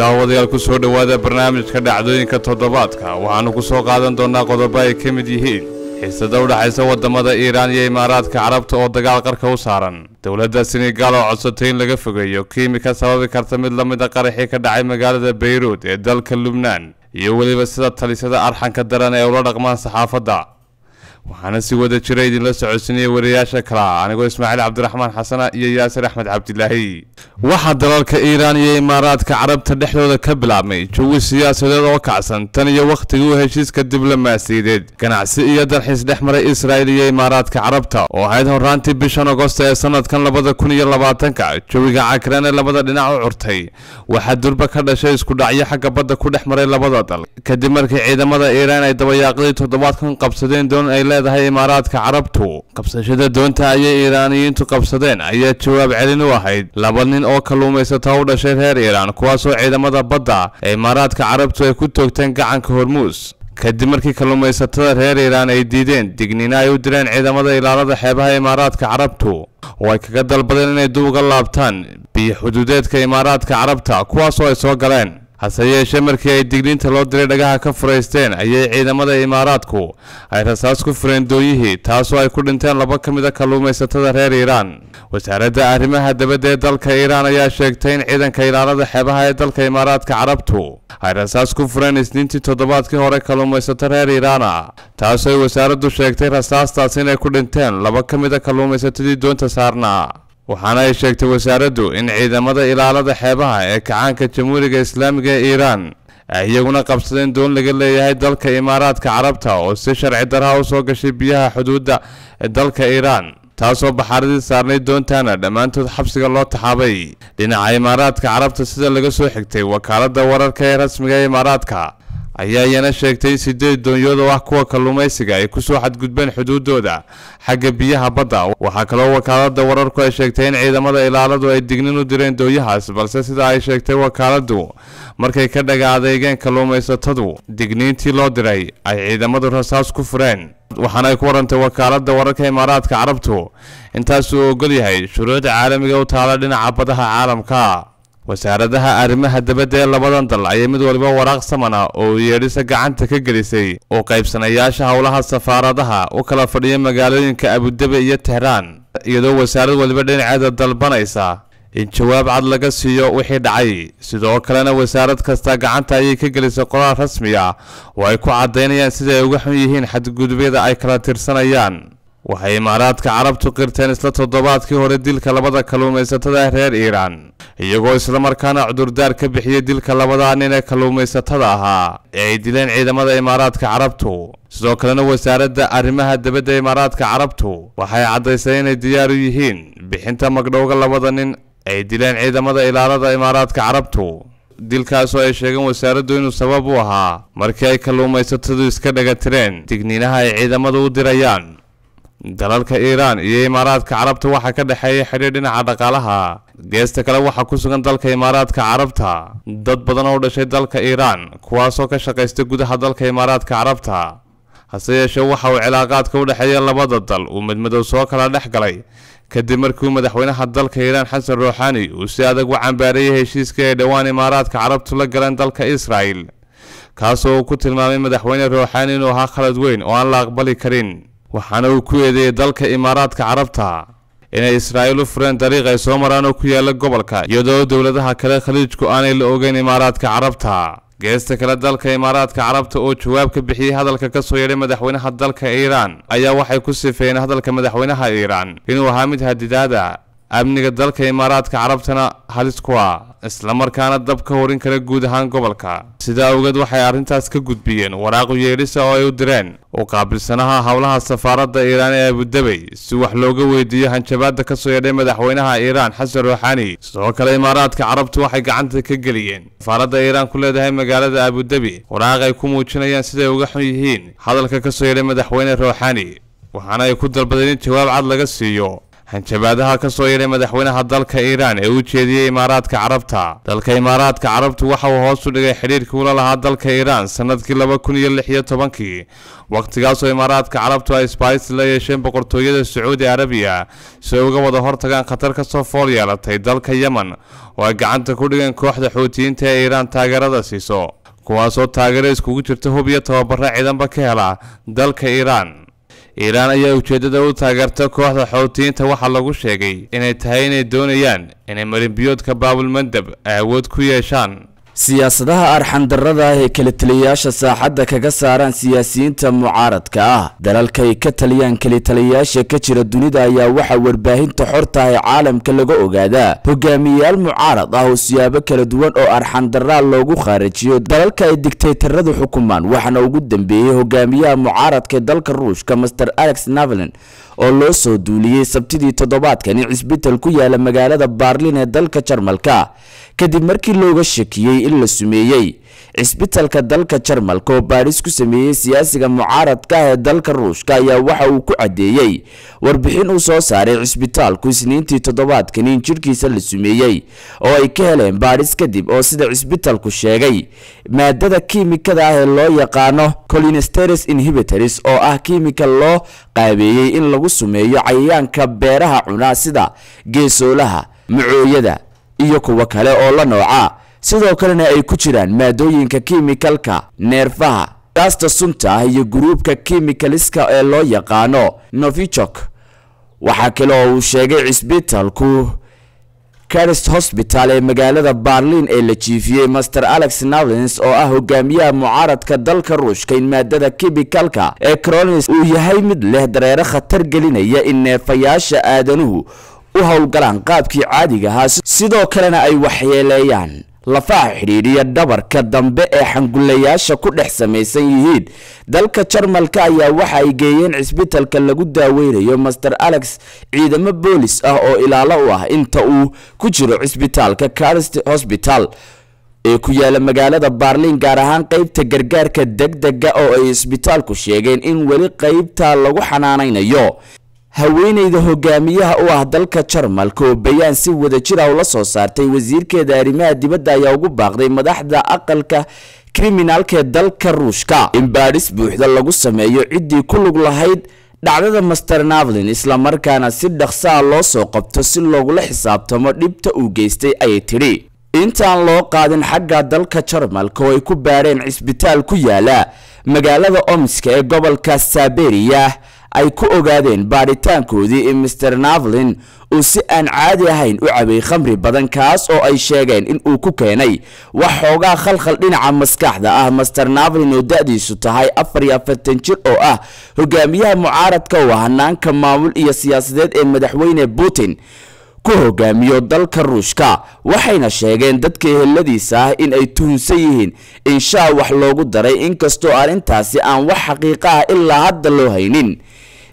daawadayaal ku soo dhowaada barnaamijka dhacdooyinka toddobaadka waxaannu ku soo qaadan doonnaa qodobo ay ka mid yihiin xiisada u dhaxaysa waddamada iiraan iyo imaaraadka carabta oo dagaal qarka u saaran dowladda senegaal oo codsatay in laga fogeeyo kiimi ka sababi karta mid la mid a qaraxii ka dhacay magaalada bayruud ee dalka lubnaan iyo weliba sida talisada arxanka daran ee ula dhaqmaan saxaafadda waxaana si wada jira idinla socodsiinaya wariyayaasha kala anigoo ismaaciil cabdiraxmaan xasana iyo yaasir axmed cabdilaahi waxaa dalalka iiraan iyo imaaraadka carabta dhexdooda ka bilaabmay jawi siyaasadeed oo kacsan tan iyo wakhtigii u heshiiska diblomaasiyadeed ganacsi iyo dalxiis dhex maray israa'il iyo imaaraadka carabta oo ahayd horraantii bishan agosta ee sanadkan labada kun iyo labaatanka jawiga cakran ee labada dhinac u curtay waxaa durba ka dhashay isku dhacyo xagga badda ku dhex maray labada dal kadib markii ciidamada iiraan ay dabayaaqdii toddobaadkan qabsadeen doon leedahay imaaraadka carabtu qabsashada doonta ayay iiraaniyiintu qabsadeen ayaa jawaab celin u ahayd laba nin oo kalluumaysata u dhashay reer iiraan kuwaasoo ciidamada badda ee imaaraadka carabtu ay ku toogteen gacanka hormuus kadib markii kalluumaysatada reer iiraan ay diideen digniina ay u direen ciidamada ilaalada xeebaha imaaraadka carabtu oo ay kaga dalbadeen inay dub uga laabtaan biyo xuduudeedka imaaraadka carabta kuwaas oo ay soo galeen hase yeeshee markii ay digniinta loo diray dhagaha ka furaysteen ayay ciidamada imaaraadku ay rasaas ku fureen dooyihii taasoo ay ku dhinteen laba ka mid a ah kalluumaysatada reer iiraan wasaaradda arrimaha dabadda ee dalka iiraan ayaa sheegtay in ciidanka ilaalada xeebaha ee dalka imaaraadka carabtu ay rasaas ku fureen isniintii toddobaadkii hore kalluumaysato reer iiraana taasoo ay wasaaraddu sheegtay rasaastaas inay ku dhinteen laba ka mid a ah kalluumaysatadii doonta saarnaa waxaana ay sheegtay wasaaraddu in ciidamada ilaalada xeebaha ee kacaanka jamhuuriga islaamiga ee iiraan ay iyaguna qabsadeen doon laga leeyahay dalka imaaraadka carabta oo si sharci darha ah u soo gashay biyaha xuduudda dalka iiraan taasoo baxaaradii saarnay doontaana dhammaantood xabsiga loo taxaabay dhinaca imaaraadka carabta sida laga soo xigtay wakaaladda wararka ee rasmiga ee imaaraadka ayaa iyana sheegtay in sideed doonyood oo ah kuwa kalluumaysiga ay kusoo xadgudbeen xuduuddooda xagga biyaha badda waxaa kaloo wakaaladda wararku ay sheegtay in ciidamada ilaaladu ay dignin u direen dooyahaas balse sida ay sheegtay wakaaladdu markay ka dhaga adeegeen kalluumaysatadu digniintii loo diray ay ciidamadu rasaas ku fureen waxaana ay ku warantay wakaaladda wararka imaaraadka carabtu intaasuu ogol yahay shuruucda caalamiga u taala dhinaca badaha caalamka wasaaradaha arrimaha dibadda ee labadan dal ayaa mid waliba waraaq saman ah oo yeedhisa gacanta ka gelisay oo qaybsanayaasha howlaha safaaradaha u kala fadhiya magaalooyinka abudabi iyo tehraan iyadoo wasaarad waliba dhinaceeda dalbanaysa in jawaab cad laga siiyo wixii dhacay sidoo kalena wasaarad kasta gacanta ayay ka gelisay qoraal rasmi ah oo ay ku caddaynayaan sida ay uga xun yihiin xadgudubyada ay kala tirsanayaan waxay imaaraadka carabtu qirteen isla toddobaadkii hore dilka labada kalluumaysatada reer iiraan iyagoo islamarkaana cudurdaar ka bixiyey dilka labada nin ee kalluumaysatada ahaa ee ay dileen ciidamada imaaraadka carabtu sidoo kalena wasaaradda arrimaha dibadda imaaraadka carabtu waxay caddaysay inay diyaar u yihiin bixinta magdhowga labada nin ay dileen ciidamada ilaalada imaaraadka carabtu dilkaasoo ay sheegeen wasaaraddu inuu sabab u ahaa markii ay kalluumaysatadu iska dhagatireen digniinaha ay ciidamadu u dirayaan dalalka iiraan iyo imaaraadka carabta waxaa ka dhexeeya xidhiir dhinaca dhaqaalaha geesta kale waxaa ku sugan dalka imaaraadka carabta dad badan oo dhashay dalka iiraan kuwaasoo ka shaqaysta gudaha dalka imaaraadka carabta hase yeeshee waxa uu cilaaqaadka u dhexeeya labada dal uu midmadow soo kala dhex galay kadib markii uu madaxweynaha dalka iiraan xasan ruuxaani uu si adag u cambaarayay heshiiska ay dhowaan imaaraadka carabtu la galeen dalka israa'el kaasoo uu ku tilmaamay madaxweyne ruuxaani inuu ahaa khalad weyn oo aan la aqbali karin waxaana uu ku eedeeyey dalka imaaraadka carabta inay israa'iil u fureen dariiq ay soo maraan oo ku yaalla gobolka iyadoo dowladaha kale khaliijku aanay la ogeyn imaaraadka carabta geesta kale dalka imaaraadka carabta oo jawaab ka bixiyey hadalka ka soo yeedhay madaxweynaha dalka iiraan ayaa waxay ku sifeeyeen hadalka madaxweynaha iiraan inuu ahaa mid hadidaada amniga dalka imaaraadka carabtana halis ku ah islamarkaana dab ka horin kara guud ahaan gobolka sidaa awgeed waxay arrintaas ka gudbiyeen waraaqu yeedhisa oo ay u direen u qaabilsanaha howlaha safaaradda iiraan ee abudabey si wax looga weydiiyo hanjabaadda ka soo yeedhay madaxweynaha iiraan xasan ruuxani sidoo kale imaaraadka carabtu waxay gacanta ka geliyeen safaaradda iiraan ku leedahay magaalada abudabi waraaq ay ku muujinayaan siday uga xun yihiin hadalka ka soo yeedhay madaxweyne ruuxani waxaana ay ku dalbadeen in jawaab cad laga siiyo hanjabaadaha ka soo yeedhay madaxweynaha dalka iiraan ee u jeediyey imaaraadka carabta dalka imaaraadka carabtu waxa uu hoos u dhigay xidhiirkii ula lahaa dalka iiraan sannadkii laba kun iyo lix iyo tobankii wakhtigaasoo imaaraadka carabtu ay isbaahis la yeesheen boqortooyada sacuudi arabiya si ay uga wada hortagaan khatar ka soo fool yeelatay dalka yeman oo ay gacanta ku dhigeen kooxda xuutiyiinta ee iiraan taageerada siiso kuwaasoo taageere iskugu jirta hub iyo tababaro ciidanba ka hela dalka iiraan iiraan ayaa ujeeddada u taageerta kooxda xootiyiinta waxaa lagu sheegay inay tahay inay doonayaan inay marinbiyoodka baabul mandab awood ku yeeshaan siyaasadaha arxandarrada ah ee kala taliyayaasha saaxadda kaga saaraan siyaasiyiinta mucaaradka ah dalalka ay ka taliyaan kelitaliyayaasha ka jira dunida ayaa waxaa warbaahinta xorta ee caalamka laga ogaadaa hogaamiyeyaal mucaarad ah oo siyaabo kala duwan oo arxandaraa loogu khaarijiyo dalalka ay digtaytaradu xukumaan waxaana ugu dambeeyey hogaamiyaha mucaaradka ee dalka ruushka master alex navalin oo loo soo duuliyey sabtidii toddobaadkan toddobaadkani cisbital ku yaala magaalada barlin ee dalka jarmalka kadib markii looga shakiyey in la sumeeyey cisbitaalka dalka jarmalka oo baadhis ku sameeyey siyaasiga mucaaradka ah ee dalka ruushka ayaa waxa uu ku caddeeyey warbixin uu soo saaray cisbitaalku isniintii toddobaadkani in jirhkiisa la sumeeyey oo ay ka heleen baadhis kadib oo sida cisbitaalku sheegay maadada kiimikada ah ee loo yaqaano colinsteres inhibitoris oo ah kiimika loo qaabeeyey in lagu sumeeyo cayayaanka beeraha cunaa sida geesoolaha macooyada iyo kuwo kale oo la noocaa sidoo kalena ay ku jiraan maadooyinka kiimikalka neerfaha gaasta sunta ah iyo guruubka kimikaliska ee loo yaqaano novichok waxaa kale oo uu sheegay cisbitaalku carist hospital ee magaalada barlin ee la jiifiyey master alex nalins oo ah hogaamiyaha mucaaradka dalka ruushka in maadada kibikalka ee cronis uu yahay mid leh dareero khatar gelinaya in neefayaasha aadanuhu u howlgalaan qaabkii caadiga ahaa sidoo kalena ay waxyeeleeyaan lafaha xidhiidhiyo dhabarka dambe ee xangullayaasha ku dhex samaysan yihiin dalka jarmalka ayaa waxa ay geeyeen cisbitalka lagu daaweynayo master alex ciidamo boolis ah oo ilaalo u ah inta uu ku jiro cisbitaalka carst hosbital ee ku yaala magaalada barlin gaar ahaan qeybta gargaarka deg dega ah oo ay cisbitaalku sheegeen in weli qeybta lagu xanaanaynayo haweeneyda hogaamiyaha u ah dalka jarmalka oo bayaan si wada jir ah ula soo saartay wasiirkeeda arrimaha dibadda ayaa ugu baaqday madaxda aqalka kriminaalka ee dalka ruushka in baadhis buuxda lagu sameeyo ciddii ku lug lahayd dhacdada master navlin isla markaana si dhaqsaa ah loo soo qabto si loogula xisaabtamo dhibta uu geystay ayay tidhi intaan loo qaadin xagga dalka jarmalka oo ay ku baadheen cisbitaal ku yaala magaalada omska ee gobolka saberiya ay ku ogaadeen baadhitaankoodii in master navlin uu si aan caadi ahayn u cabay khamri badan kaas oo ay sheegeen in uu ku keenay wax xoogaa khalkhal dhinaca maskaxda ah master navlin oo da-diisu tahay afar iyo afartan jir oo ah hogaamiyaha mucaaradka waa hanaanka maamul iyo siyaasadeed ee madaxweyne putin ku hogaamiyo dalka ruushka waxayna sheegeen dadka eheladiisa ah in ay tuhunsan yihiin in shaa wax loogu daray inkastoo arrintaasi aan wax xaqiiqa ah ilaa hadda loo haynin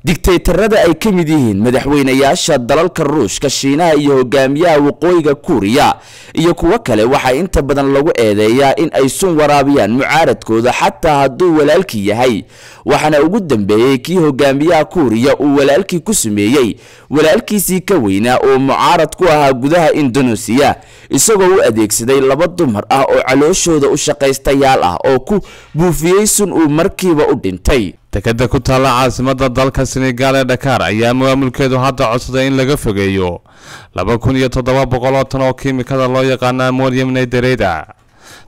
digtaytarada ay ka mid yihiin madaxweynayaasha dalalka ruushka shiinaha iyo hogaamiyaha waqooyiga kuuriya iyo kuwo kale waxaa inta badan lagu eedeeyaa in ay sun waraabiyaan mucaaradkooda xataa hadduu walaalkii yahay waxaana ugu dambeeyey kii hogaamiyaha kuuriya uu walaalkii ku sameeyey walaalkiisii ka weynaa oo mucaarad ku ahaa gudaha indonesiya isagoo u adeegsaday laba dumar ah oo calooshooda u shaqaystayaal ah oo ku buufiyey sun uu markiiba u dhintay dekadda ku taalla caasimadda dalka senegal ee dhakaar ayaa mawaamulkeedu hadda codsaday in laga fogeeyo laba kun iyo toddoba boqol oo tan oo kiimikada loo yaqaana amonium nidereda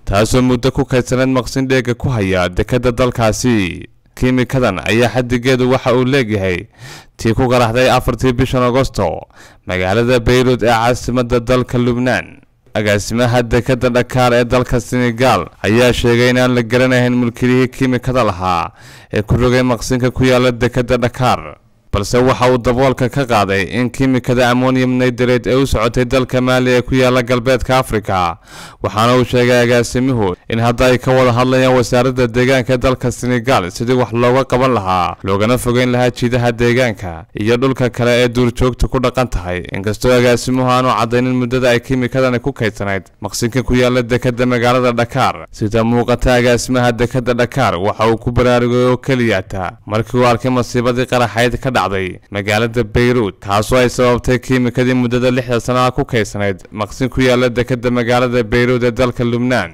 taasoo muddo ku kaysanayd maqsin dheega ku haya dekedda dalkaasi kiimikadan ayaa xadigeedu waxa uu leegyahay tii ku qaraxday afartii bishan agosto magaalada bayruud ee caasimadda dalka lubnaan agaasimaha dekedda dhakaar ee dalka senegal ayaa sheegay inaan la garanayn mulkiilihii kiimikada lahaa ee ku rogay maqsinka ku yaala dekedda dhakaar balse waxa uu daboolka ka qaaday in kiimikada ammonium naidared ee u socotay dalka maali ee ku yaala galbeedka afrika waxaana uu sheegay agaasimuhu in hadda ay ka wada hadlayaan wasaaradda deegaanka ee dalka senegal sidii wax looga qaban lahaa loogana fogeyn lahaa jiidaha deegaanka iyo dhulka kale ee duurjoogta ku dhaqan tahay inkastoo agaasimuhu aanu caddaynin muddada ay kiimikadani ku kaysanayd maqsinka ku yaalla dekedda magaalada dhakaar sida muuqata agaasimaha dekadda dhakaar waxa uu ku baraarugay oo keliyaata markii uu arkay masiibadii qaraxayd ka dhacday magaalada bayruut taasoo ay sababtay kiimikadii muddada lixda sanaha ku kaysanayd maqsin ku yaalla dekadda magaalada bayruut ee dalka lubnaan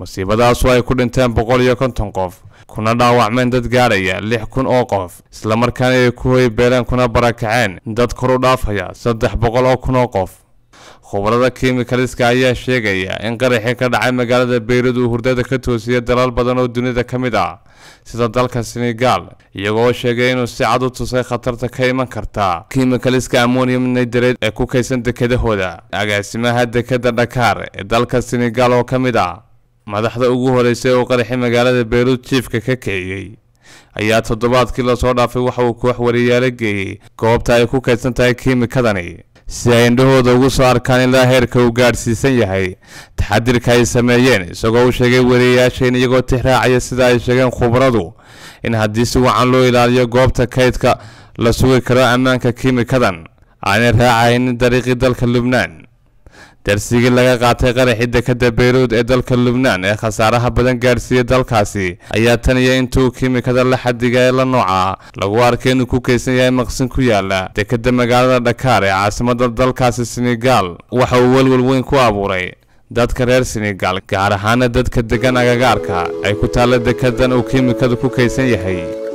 musiibadaasu ay ku dhinteen boqol iyo konton qof kuna dhaawacmeen dad gaadhaya lix kun oo qof isla markaana ay ku hoy beeleen kuna barakaceen dad kor u dhaafaya saddex boqol oo kun oo qof khubarada kimikaliska ayaa sheegaya in qaraxii ka dhacay magaalada beyrad uu hurdada ka toosiyay dalal badan oo dunida ka mid ah sida dalka senegal iyagoo sheegay inuu si cad u tusay khatarta ka iman karta kimikaliska ammonium nidareed ee ku kaysan dekedahooda agaasimaha dekedda dhakaar ee dalka senegal oo ka mid ah madaxda ugu horeysay uu qaraxii magaalada beyrud jiifka ka kiciyey ayaa toddobaadkii lasoo dhaafay waxa uu koox wariyaala geeyey goobta ay ku kaysan tahay kiimikadani si ay indhahooda ugu soo arkaan ilaa heerka uu gaadhsiisan yahay taxadirka ay sameeyeen isagoo u sheegay wariyayaasha in iyagoo tixraacaya sida ay sheegeen khubradu in haddii si wacan loo ilaaliyo goobta kaydka la sugi karo ammaanka kiimikadan aanay raacaynin dariiqii dalka lubnaan darsigii laga qaatay qaraxidda ka dabeeruud ee dalka lubnaan ee khasaaraha badan gaadhsiiyey dalkaasi ayaa tan iyo intuu kiimikada la xadiga ee la nooca lagu arkay inuu ku kaysan yahay maqsin ku yaalla dekedda magaalada dhakaar ee caasimadda dalkaasi senegal waxa uu welwel weyn ku abuuray dadka reer senegal gaar ahaana dadka deggan agagaarka ay ku taalla dekeddan uu kiimikadu ku kaysan yahay